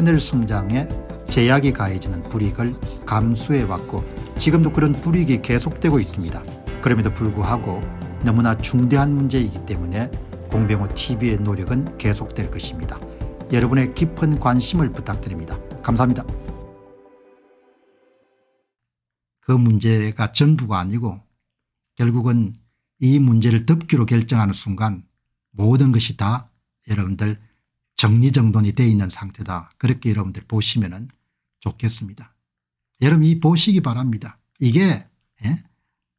하늘 성장에 제약이 가해지는 불이익을 감수해왔고 지금도 그런 불이익이 계속되고 있습니다. 그럼에도 불구하고 너무나 중대한 문제이기 때문에 공병호 TV의 노력은 계속될 것입니다. 여러분의 깊은 관심을 부탁드립니다. 감사합니다. 그 문제가 전부가 아니고 결국은 이 문제를 덮기로 결정하는 순간 모든 것이 다 여러분들 정리정돈이 되어 있는 상태다. 그렇게 여러분들 보시면 좋겠습니다. 여러분 이 보시기 바랍니다. 이게 예?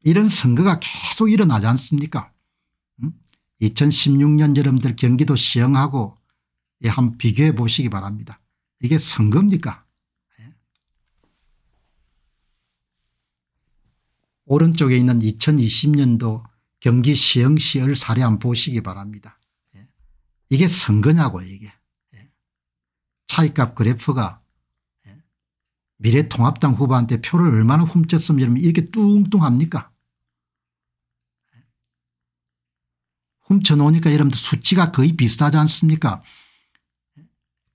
이런 선거가 계속 일어나지 않습니까 2016년 음? 여러분들 경기도 시행하고 예, 한번 비교해 보시기 바랍니다. 이게 선거입니까 예? 오른쪽에 있는 2020년도 경기 시행시를 사례 한번 보시기 바랍니다. 이게 선거냐고 이게. 예. 차이값 그래프가 예. 미래통합당 후보한테 표를 얼마나 훔쳤으면 여러분 이렇게 뚱뚱합니까? 예. 훔쳐놓으니까 여러분들 수치가 거의 비슷하지 않습니까?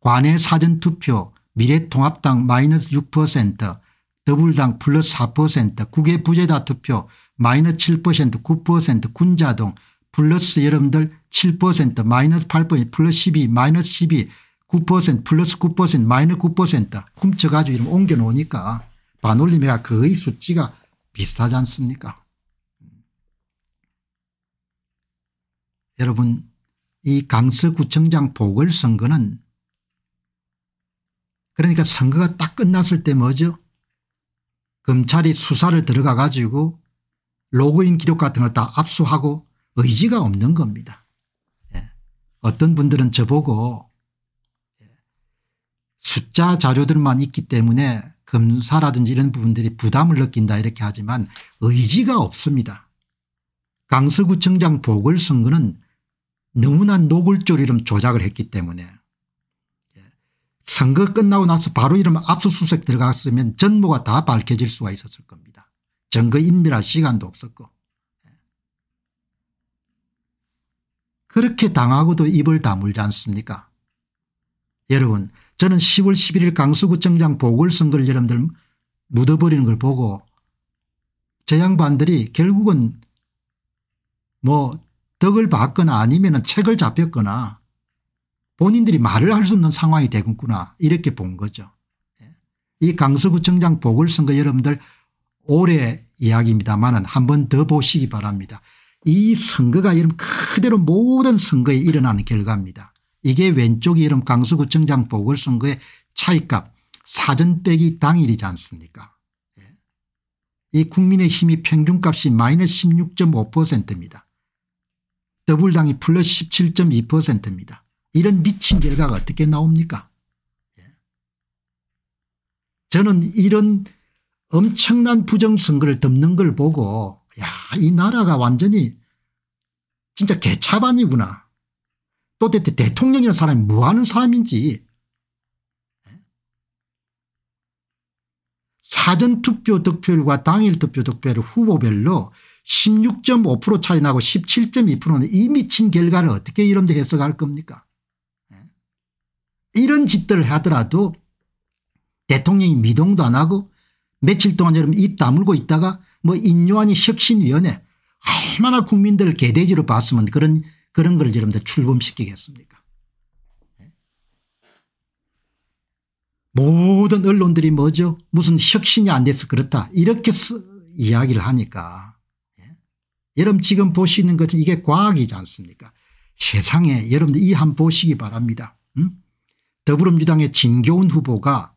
관외 사전투표 미래통합당 마이너스 6%더블당 플러스 4% 국외부재자 투표 마이너스 7% 9% 군자동 플러스 여러분들 7% 마이너스 8% 플러스 12 마이너스 12 9% 플러스 9% 마이너스 9% 훔쳐가지고 이러 옮겨놓으니까 반올림해가 거의 수치가 비슷하지 않습니까 여러분 이 강서구청장 보궐선거는 그러니까 선거가 딱 끝났을 때 뭐죠 검찰이 수사를 들어가 가지고 로그인 기록 같은 걸 다 압수하고 의지가 없는 겁니다. 예. 어떤 분들은 저보고 예. 숫자 자료들만 있기 때문에 검사라든지 이런 부분들이 부담을 느낀다 이렇게 하지만 의지가 없습니다. 강서구청장 보궐선거는 너무나 노골적으로 이름 조작을 했기 때문에 예. 선거 끝나고 나서 바로 이름 압수수색 들어갔으면 전모가 다 밝혀질 수가 있었을 겁니다. 증거 인멸할 시간도 없었고 그렇게 당하고도 입을 다물지 않습니까 여러분 저는 10월 11일 강서구청장 보궐선거를 여러분들 묻어버리는 걸 보고 저 양반들이 결국은 뭐 덕을 받거나 아니면 책을 잡혔거나 본인들이 말을 할 수 없는 상황이 되겠구나 이렇게 본 거죠. 예. 이 강서구청장 보궐선거 여러분들 올해 이야기입니다만 한 번 더 보시기 바랍니다. 이 선거가 이름 그대로 모든 선거에 일어나는 결과입니다. 이게 왼쪽이 이름 강서구청장 보궐선거의 차이값 사전 빼기 당일이지 않습니까 예. 이 국민의 힘이 평균값이 마이너스 16.5%입니다. 더블당이 플러스 17.2%입니다. 이런 미친 결과가 어떻게 나옵니까 예. 저는 이런 엄청난 부정선거를 덮는 걸 보고 야, 이 나라가 완전히 진짜 개차반이구나. 또대체 대통령이라는 사람이 뭐 하는 사람인지. 사전투표 득표율과 당일 투표 득표율 후보별로 16.5% 차이 나고 17.2%는 이 미친 결과를 어떻게 이런 데 해석할 겁니까? 이런 짓들을 하더라도 대통령이 미동도 안 하고 며칠 동안 여러분 입 다물고 있다가 뭐 인요한이 혁신위원회 얼마나 국민들 개돼지로 봤으면 그런 그런 걸 여러분들 출범시키겠습니까 모든 언론들이 뭐죠 무슨 혁신이 안 돼서 그렇다 이렇게 이야기를 하니까 예? 여러분 지금 보시는 것은 이게 과학이지 않습니까 세상에 여러분들 이 한 보시기 바랍니다 응? 음? 더불어민주당의 진교훈 후보가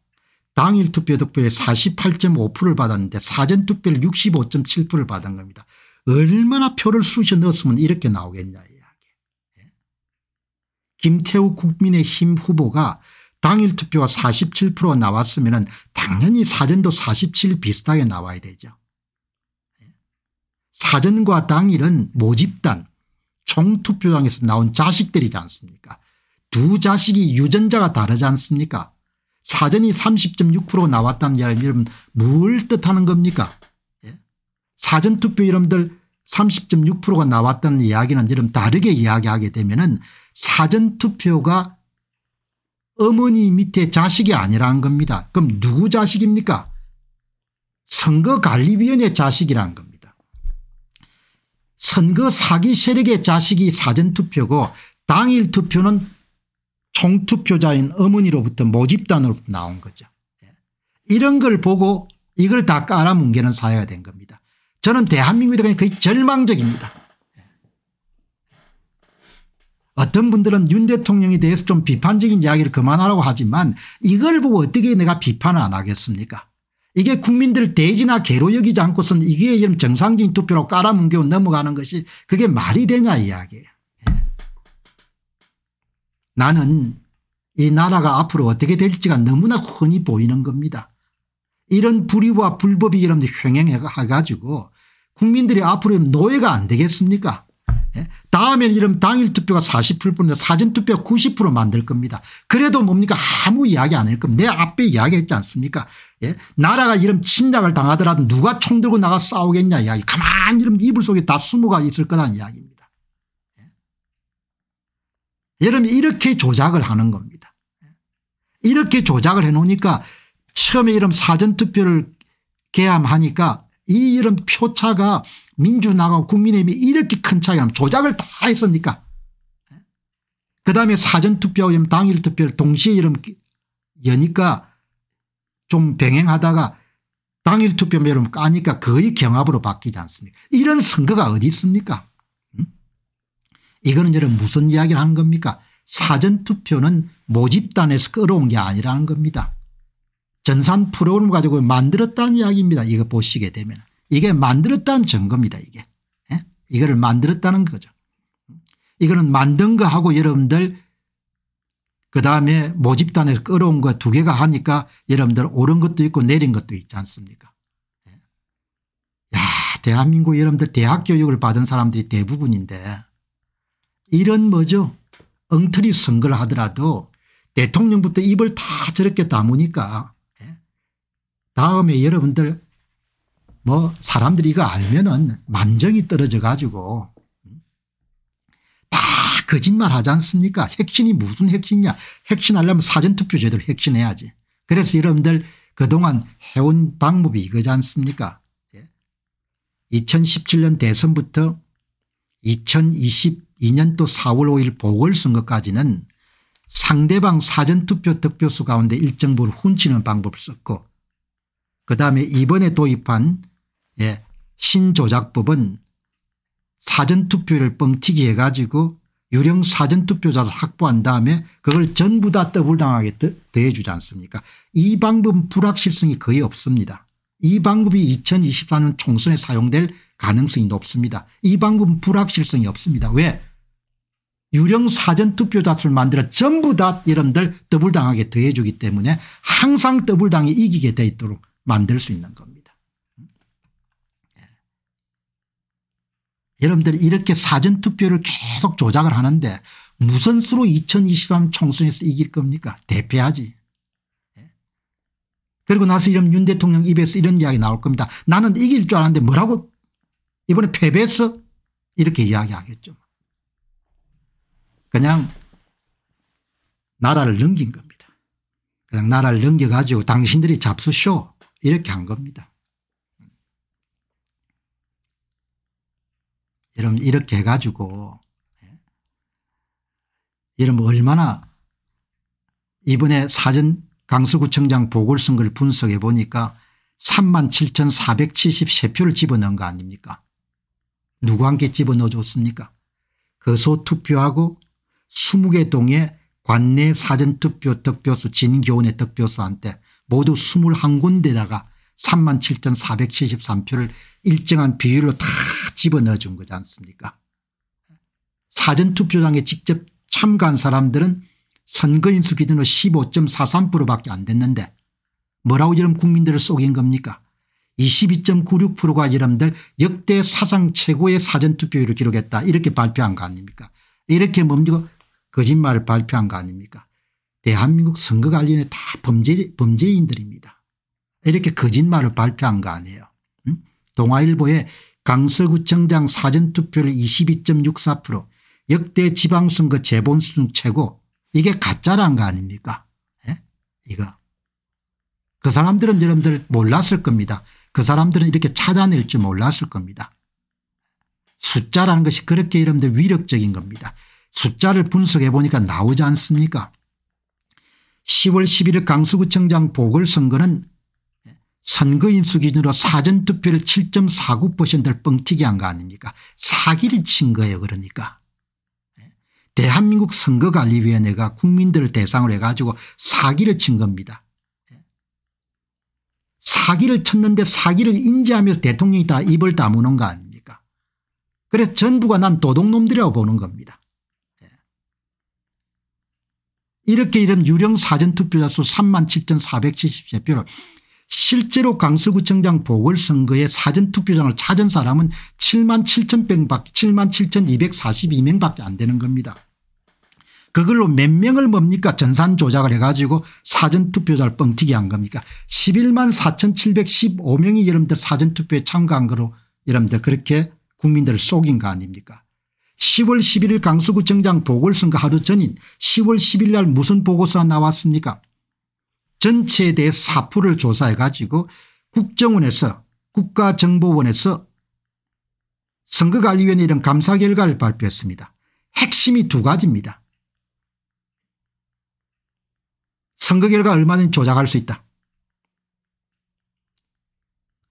당일 투표 득표율이 48.5%를 받았는데 사전 투표를 65.7%를 받은 겁니다. 얼마나 표를 쑤셔 넣었으면 이렇게 나오겠냐 이야기. 예? 김태우 국민의힘 후보가 당일 투표가 47% 나왔으면 당연히 사전도 47 비슷하게 나와야 되죠. 예? 사전과 당일은 모집단 총투표장에서 나온 자식들이지 않습니까 두 자식이 유전자가 다르지 않습니까 사전이 30.6% 나왔다는 이야기 여러분 뭘 뜻하는 겁니까 예? 사전투표 여러분들 30.6%가 나왔다는 이야기는 여러분 다르게 이야기하게 되면 은 사전투표가 어머니 밑에 자식이 아니라는 겁니다. 그럼 누구 자식입니까 선거관리위원회 자식이라는 겁니다. 선거 사기 세력의 자식이 사전투표고 당일 투표는 총투표자인 어머니로부터 모집단으로 나온 거죠. 예. 이런 걸 보고 이걸 다 깔아뭉개는 사회가 된 겁니다. 저는 대한민국에 대한 거의 절망적입니다. 예. 어떤 분들은 윤 대통령에 대해서 좀 비판적인 이야기를 그만하라고 하지만 이걸 보고 어떻게 내가 비판을 안 하겠습니까 이게 국민들 대지나 개로 여기지 않고선 이게 정상적인 투표로 깔아뭉개고 넘어가는 것이 그게 말이 되냐 이야기예요. 나는 이 나라가 앞으로 어떻게 될지가 너무나 흔히 보이는 겁니다. 이런 불의와 불법이 여러분들 횡행해가지고 국민들이 앞으로 노예가 안 되겠습니까 예? 다음에는 이런 당일 투표가 48%인데 사전 투표 90% 만들 겁니다. 그래도 뭡니까 아무 이야기 안 할 겁니다. 내 앞에 이야기했지 않습니까 예? 나라가 이런 침략을 당하더라도 누가 총 들고 나가 싸우겠냐 이야기 가만히 이런 이불 속에 다 숨어가 있을 거란 이야기입니다. 여러분 이렇게 조작을 하는 겁니다. 이렇게 조작을 해놓으니까 처음에 이런 사전투표를 개함하니까 이 이런 표차가 민주당하고 국민의힘이 이렇게 큰 차이가 나면 조작을 다 했으니까 그 다음에 사전투표하 당일 투표를 동시에 이름 여니까 좀 병행하다가 당일 투표면 까니까 거의 경합으로 바뀌지 않습니까 이런 선거가 어디 있습니까 이거는 저는 무슨 이야기를 하는 겁니까 사전투표는 모집단에서 끌어온 게 아니라는 겁니다. 전산 프로그램 가지고 만들었다는 이야기입니다. 이거 보시게 되면 이게 만들었다는 증거입니다. 이게 예? 이거를 만들었다는 거죠. 이거는 만든 거하고 여러분들 그다음에 모집단에서 끌어온 거 두 개가 하니까 여러분들 오른 것도 있고 내린 것도 있지 않습니까 예. 야 대한민국 여러분들 대학 교육을 받은 사람들이 대부분인데 이런 뭐죠 엉터리 선거를 하더라도 대통령부터 입을 다 저렇게 담으니까 예? 다음에 여러분들 뭐 사람들이 이거 알면은 만정이 떨어져 가지고 음? 다 거짓말 하지 않습니까 핵심이 무슨 핵심이냐 핵심하려면 사전투표 제대로 핵심해야지 그래서 여러분들 그동안 해온 방법이 이거지 않습니까 2017년 예? 대선부터 2020 2002년도 4월 5일 보궐선거까지는 상대방 사전투표 득표수 가운데 일정부를 훔치는 방법을 썼고 그다음에 이번에 도입한 예, 신조작법은 사전투표를 뻥튀기 해가지고 유령 사전투표자를 확보한 다음에 그걸 전부 다 더블당하게 대해주지 않습니까 이 방법은 불확실성이 거의 없습니다. 이 방법이 2024년 총선에 사용될 가능성이 높습니다. 이 방법은 불확실성이 없습니다. 왜 유령 사전 투표자수를 만들어 전부 다 여러분들 더블당하게 더해주기 때문에 항상 더블당이 이기게 돼 있도록 만들 수 있는 겁니다. 예. 여러분들 이렇게 사전 투표를 계속 조작을 하는데 무슨 수로 2023 총선에서 이길 겁니까? 대패하지. 예. 그리고 나서 이런 윤 대통령 입에서 이런 이야기 나올 겁니다. 나는 이길 줄 알았는데 뭐라고 이번에 패배했어? 이렇게 이야기하겠죠. 그냥 나라를 넘긴 겁니다. 그냥 나라를 넘겨가지고 당신들이 잡수쇼 이렇게 한 겁니다. 여러분 이렇게 해가지고 예. 여러분 얼마나 이번에 사전 강서구청장 보궐선거를 분석해 보니까 37,473표를 집어넣은 거 아닙니까 누구한테 집어넣어줬습니까 거소투표하고 그 20개 동의 관내 사전투표 득표수 진교원의 득표수한테 모두 21군데다가 37,473표를 일정한 비율로 다 집어넣어 준 거지 않습니까 사전투표장에 직접 참가한 사람들은 선거인수 기준으로 15.43%밖에 안 됐는데 뭐라고 이런 국민들을 속인 겁니까 22.96%가 여러분들 역대 사상 최고의 사전투표율을 기록했다 이렇게 발표한 거 아닙니까 이렇게 뭡니까 거짓말을 발표한 거 아닙니까 대한민국 선거관리위다 범죄, 범죄인들입니다. 이렇게 거짓말을 발표한 거 아니에요. 응? 동아일보에 강서구청장 사전투표를 22.64% 역대 지방선거 재본수준 최고 이게 가짜란거 아닙니까 예? 이거 그 사람들은 여러분들 몰랐을 겁니다. 그 사람들은 이렇게 찾아낼 줄 몰랐을 겁니다. 숫자라는 것이 그렇게 여러분들 위력적인 겁니다. 숫자를 분석해 보니까 나오지 않습니까 10월 11일 강서구청장 보궐선거는 선거인수 기준으로 사전투표를 7.49%를 뻥튀기 한거 아닙니까 사기를 친 거예요 그러니까. 예. 대한민국 선거관리위원회가 국민들을 대상으로 해가지고 사기를 친 겁니다. 예. 사기를 쳤는데 사기를 인지하면서 대통령이 다 입을 다무는 거 아닙니까 그래서 전부가 난 도둑놈들이라고 보는 겁니다. 이렇게 이름 유령 사전투표자 수 37,473표를 실제로 강서구청장 보궐선거에 사전투표장을 찾은 사람은 77,242명 밖에 안 되는 겁니다. 그걸로 몇 명을 뭡니까 전산 조작을 해가지고 사전투표자를 뻥튀기 한 겁니까 11만 4715명이 여러분들 사전투표에 참가한 거로 여러분들 그렇게 국민들을 속인 거 아닙니까 10월 11일 강서구청장 보궐선거 하루 전인 10월 11일 날 무슨 보고서가 나왔습니까 전체에 대해 사포를 조사해 가지고 국정원에서 국가정보원에서 선거관리위원회 이런 감사 결과를 발표했습니다. 핵심이 두 가지입니다. 선거 결과 얼마든지 조작할 수 있다.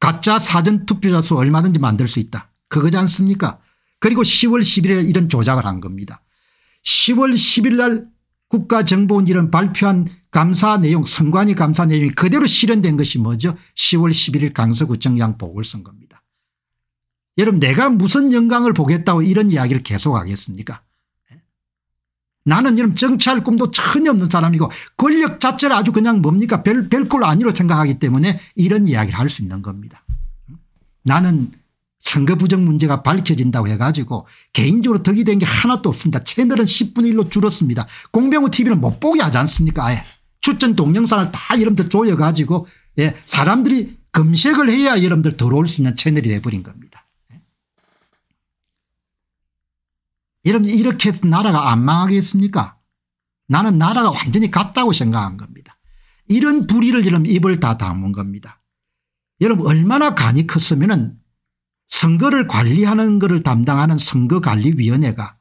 가짜 사전투표자 수 얼마든지 만들 수 있다. 그거지 않습니까 그리고 10월 11일에 이런 조작을 한 겁니다. 10월 10일 날 국가정보원 이런 발표한 감사 내용 선관위 감사 내용이 그대로 실현된 것이 뭐죠 10월 11일 강서구청장 보궐선겁니다 여러분 내가 무슨 영광을 보겠다고 이런 이야기를 계속하겠습니까 나는 이런 정치할 꿈도 전혀 없는 사람이고 권력 자체를 아주 그냥 뭡니까 별, 별꼴 아니로 생각하기 때문에 이런 이야기를 할 수 있는 겁니다. 나는 선거 부정 문제가 밝혀진다고 해가지고 개인적으로 덕이 된 게 하나도 없습니다. 채널은 10분의 1로 줄었습니다. 공병호 t v 는못 보게 하지 않습니까 아예. 추천 동영상을 다 여러분들 조여가지고 예, 사람들이 검색을 해야 여러분들 들어올 수 있는 채널이 돼버린 겁니다. 예. 여러분 이렇게 나라가 안 망하겠습니까 나는 나라가 완전히 갔다고 생각한 겁니다. 이런 불의를 여러분 입을 다 담은 겁니다. 여러분 얼마나 간이 컸으면 은 선거를 관리하는 것을 담당하는 선거관리위원회가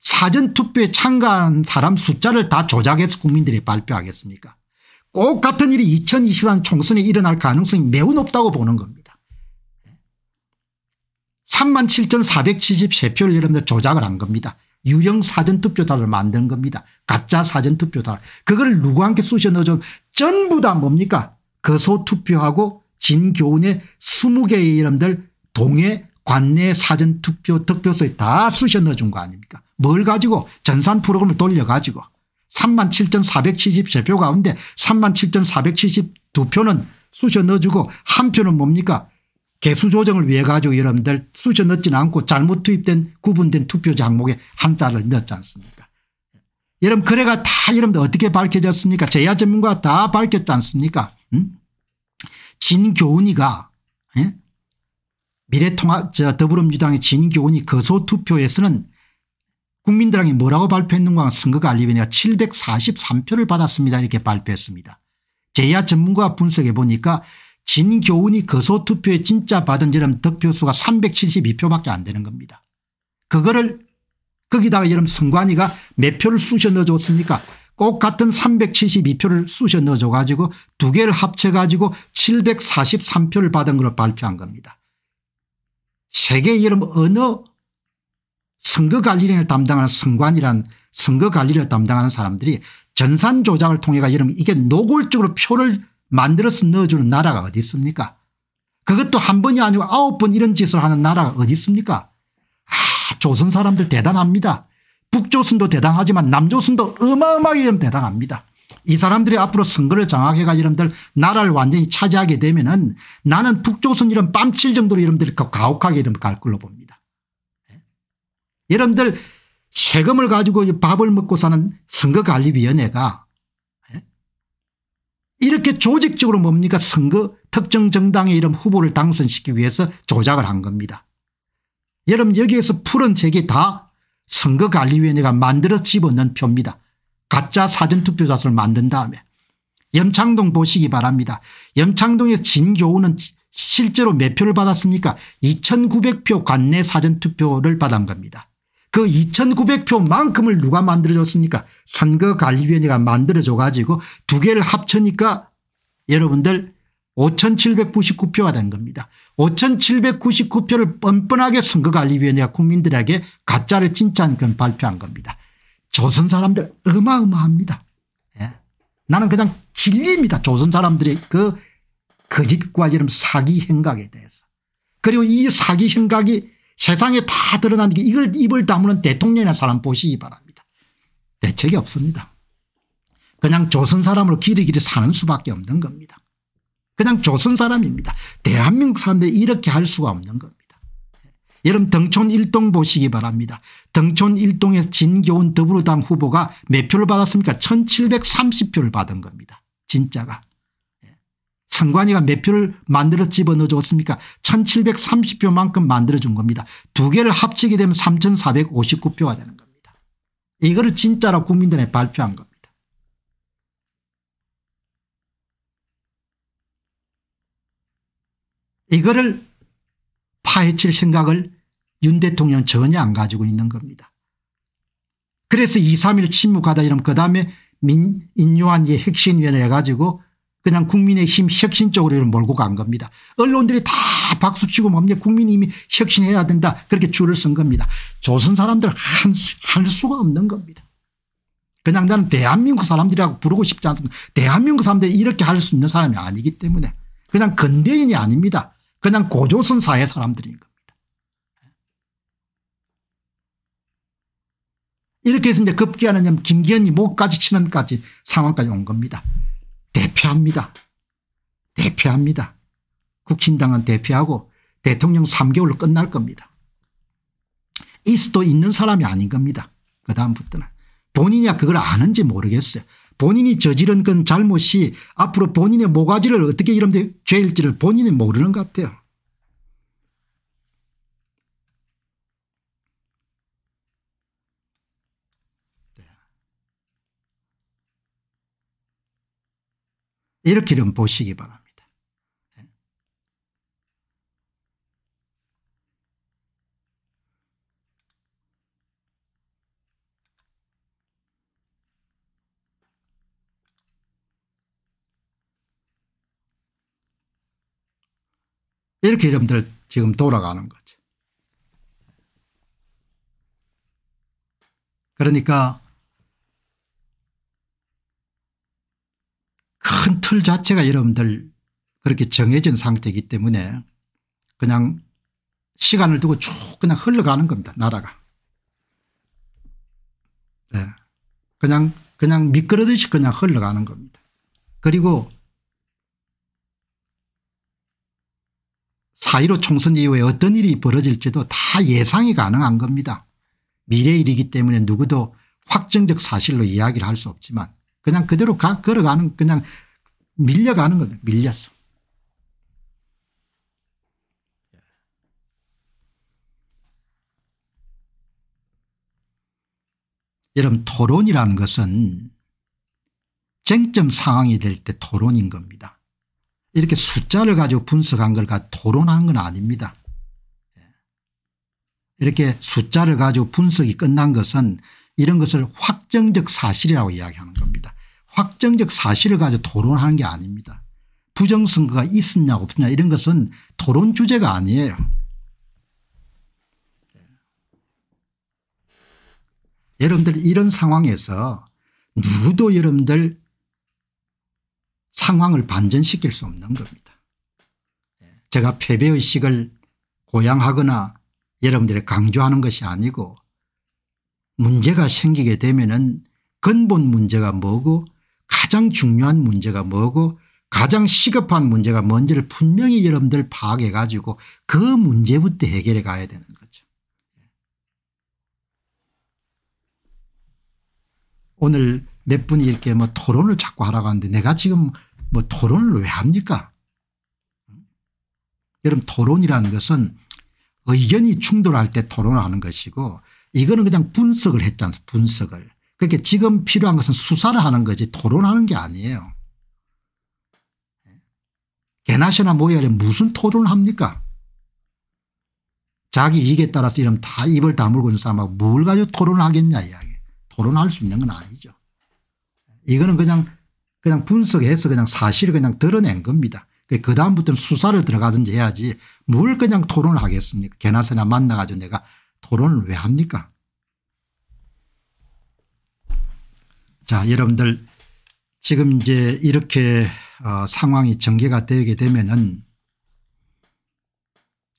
사전투표에 참가한 사람 숫자를 다 조작해서 국민들이 발표하겠습니까 꼭 같은 일이 2021 총선에 일어날 가능성이 매우 높다고 보는 겁니다. 3만 7,473표를 여러분들 조작을 한 겁니다. 유령 사전투표다을 만든 겁니다. 가짜 사전투표다. 그걸 누구한테 쑤셔 넣어 전부 다 뭡니까 거소투표하고 진교훈의 20개의 이름들 동해 관내 사전 투표 득표소에 다 쑤셔 넣어준 거 아닙니까 뭘 가지고 전산 프로그램을 돌려가지고 37,473표 가운데 37,472표는 쑤셔 넣어주고 한 표는 뭡니까 개수 조정을 위해 가지고 여러분들 쑤셔 넣지는 않고 잘못 투입된 구분된 투표 장목에 한자를 넣었지 않습니까 여러분 그래가 다 여러분들 어떻게 밝혀졌습니까 재야 전문가 다 밝혔지 않습니까 음? 진교훈이가 예? 미래통합 저 더불어민주당의 진교훈이 거소투표에서는 국민들당이 뭐라고 발표했는가 선거가 알리베니가 743표를 받았습니다 이렇게 발표했습니다. 제야 전문가 분석해 보니까 진교훈이 거소투표에 진짜 받은 여름 득표수가 372표밖에 안 되는 겁니다. 그거를 거기다가 여름 선관위가 몇 표를 쑤셔 넣어줬습니까 꼭 같은 372표를 쑤셔 넣어줘 가지고 두 개를 합쳐 가지고 743표를 받은 걸로 발표한 겁니다. 세계 여러 어느 선거관리를 담당하는 선관이란 선거관리를 담당하는 사람들이 전산 조작을 통해가 여러분 이게 노골적으로 표를 만들어서 넣어주는 나라가 어디 있습니까 그것도 한 번이 아니고 아홉 번 이런 짓을 하는 나라가 어디 있습니까 아 조선 사람들 대단합니다. 북조선도 대단하지만 남조선도 어마어마하게 대단합니다. 이 사람들이 앞으로 선거를 장악해가 이름들 나라를 완전히 차지하게 되면 은 나는 북조선 이름 뺨칠 정도로 이름들 가혹하게 이름 갈 걸로 봅니다. 여러분들 예? 세금을 가지고 밥을 먹고 사는 선거관리위원회가 예? 이렇게 조직적으로 뭡니까 선거 특정 정당의 이름 후보를 당선시키기 위해서 조작을 한 겁니다. 여러분 여기에서 푸른 책이 다 선거관리위원회가 만들어 집어넣은 표입니다. 가짜 사전투표 자수를 만든 다음에 염창동 보시기 바랍니다. 염창동의 진교우는 실제로 몇 표를 받았습니까 2900표 관내 사전투표를 받은 겁니다. 그 2900표만큼을 누가 만들어줬습니까 선거관리위원회가 만들어줘 가지고 두 개를 합쳐니까 여러분들 5,799표가 된 겁니다. 5,799표를 뻔뻔하게 선거관리위원회와 국민들에게 가짜를 진짜한건 발표한 겁니다. 조선 사람들 어마어마합니다. 예. 나는 그냥 진리입니다. 조선 사람들의 그 거짓과 이런 사기 행각에 대해서. 그리고 이 사기 행각이 세상에 다 드러난 게 이걸 입을 다무는 대통령이나 사람 보시기 바랍니다. 대책이 없습니다. 그냥 조선 사람으로 길이길이 사는 수밖에 없는 겁니다. 그냥 조선 사람입니다. 대한민국 사람들이 이렇게 할 수가 없는 겁니다. 예. 여러분 등촌 1동 보시기 바랍니다. 등촌 1동에서 진교훈 더불어당 후보가 몇 표를 받았습니까 1730표를 받은 겁니다. 진짜가. 예. 선관위가 몇 표를 만들어 집어넣어 줬습니까 1730표만큼 만들어준 겁니다. 두 개를 합치게 되면 3459표가 되는 겁니다. 이거를 진짜로 국민들에 발표한 겁니다. 이거를 파헤칠 생각을 윤 대통령 전혀 안 가지고 있는 겁니다. 그래서 2, 3일 침묵하다 이러면 그 다음에 민, 인요한 이 혁신위원회 해가지고 그냥 국민의힘 혁신 쪽으로 몰고 간 겁니다. 언론들이 다 박수치고 뭡니까 뭐 국민의힘이 혁신해야 된다 그렇게 줄을 쓴 겁니다. 조선 사람들 한, 할 수가 없는 겁니다. 그냥 나는 대한민국 사람들이라고 부르고 싶지 않습니다. 대한민국 사람들이 이렇게 할 수 있는 사람이 아니기 때문에 그냥 근대인이 아닙니다. 그냥 고조선사의 사람들인 겁니다. 이렇게 해서 이제 급기야는 김기현이 목까지 치는 까지 상황까지 온 겁니다. 대표합니다. 대표합니다. 국힘당은 대표하고 대통령 3개월로 끝날 겁니다. 있어도 있는 사람이 아닌 겁니다. 그 다음부터는. 본인이야 그걸 아는지 모르겠어요. 본인이 저지른 건 잘못이 앞으로 본인의 모가지를 어떻게 이러면 죄일지를 본인이 모르는 것 같아요. 네. 이렇게 좀 보시기 바랍니다. 이렇게 여러분들 지금 돌아가는 거죠. 그러니까 큰 틀 자체가 여러분들 그렇게 정해진 상태이기 때문에 그냥 시간을 두고 쭉 그냥 흘러가는 겁니다. 나라가. 네. 그냥 그냥 미끄러듯이 그냥 흘러가는 겁니다. 그리고 4.15 총선 이후에 어떤 일이 벌어질지도 다 예상이 가능한 겁니다. 미래 일이기 때문에 누구도 확정적 사실로 이야기를 할 수 없지만 그냥 그대로 가, 걸어가는 그냥 밀려가는 겁니 밀렸어. 여러분 토론이라는 것은 쟁점 상황이 될 때 토론인 겁니다. 이렇게 숫자를 가지고 분석한 걸가 토론하는 건 아닙니다. 예. 이렇게 숫자를 가지고 분석이 끝난 것은 이런 것을 확정적 사실이라고 이야기하는 겁니다. 확정적 사실을 가지고 토론하는 게 아닙니다. 부정선거가 있었냐 없었냐 이런 것은 토론 주제가 아니에요. 예. 여러분들 이런 상황에서 누구도 여러분들 상황을 반전시킬 수 없는 겁니다. 예. 제가 패배의식을 고양하거나 여러분들이 강조하는 것이 아니고 문제가 생기게 되면은 근본 문제가 뭐고 가장 중요한 문제가 뭐고 가장 시급한 문제가 뭔지를 분명히 여러분들 파악해 가지고 그 문제부터 해결해 가야 되는 거죠. 예. 오늘 몇 분이 이렇게 뭐 토론을 자꾸 하라고 하는데 내가 지금 뭐 토론을 왜 합니까? 여러분 토론이라는 것은 의견이 충돌할 때 토론하는 것이고 이거는 그냥 분석을 했잖아요 분석을. 그러니 지금 필요한 것은 수사를 하는 거지 토론하는 게 아니에요. 개나시나 모야 무슨 토론을 합니까? 자기 이익에 따라서 이러면 다 입을 다물고 있는 사람하고 뭘 가지고 토론을 하겠냐 이야기. 토론할 수 있는 건 아니죠. 이거는 그냥 그냥 분석해서 그냥 사실을 그냥 드러낸 겁니다. 그 다음부터는 수사를 들어가든지 해야지 뭘 그냥 토론을 하겠습니까 개나세나 만나가지고 내가 토론을 왜 합니까 자 여러분들 지금 이제 이렇게 어, 상황이 전개가 되게 되면은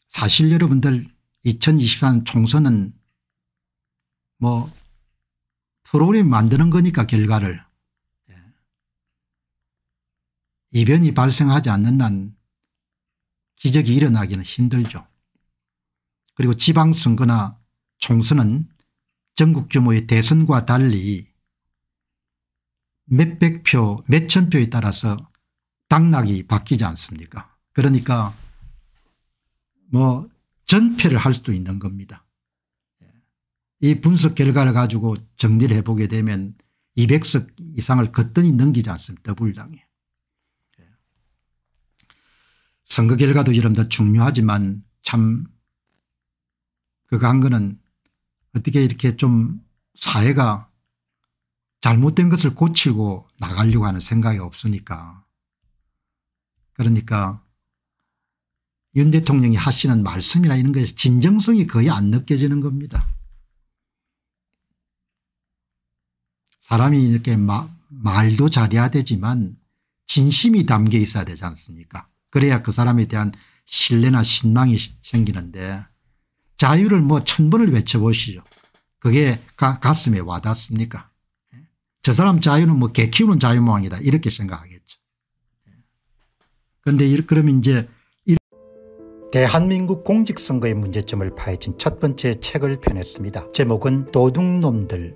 사실 여러분들 2023 총선은 뭐 프로그램 만드는 거니까 결과를 이변이 발생하지 않는 난 기적이 일어나기는 힘들죠. 그리고 지방선거나 총선은 전국 규모의 대선과 달리 몇 백 표 몇 천 표에 따라서 당락이 바뀌지 않습니까 그러니까 뭐 전패를 할 수도 있는 겁니다. 이 분석 결과를 가지고 정리를 해보게 되면 200석 이상을 거뜬히 넘기지 않습니다. 더불당에. 선거 결과도 여러분들 중요하지만 참 그거 한 거는 어떻게 이렇게 좀 사회가 잘못된 것을 고치고 나가려고 하는 생각이 없으니까 그러니까 윤 대통령이 하시는 말씀이나 이런 것에 진정성이 거의 안 느껴지는 겁니다. 사람이 이렇게 마, 말도 잘해야 되지만 진심이 담겨 있어야 되지 않습니까 그래야 그 사람에 대한 신뢰나 신망이 생기는데 자유를 뭐 천번을 외쳐보시죠. 그게 가, 가슴에 와닿습니까 예? 저 사람 자유는 뭐 개 키우는 자유모양이다 이렇게 생각하겠죠. 예. 그런데 그러면 이제 대한민국 공직선거의 문제점을 파헤친 첫 번째 책을 펴냈습니다. 제목은 도둑놈들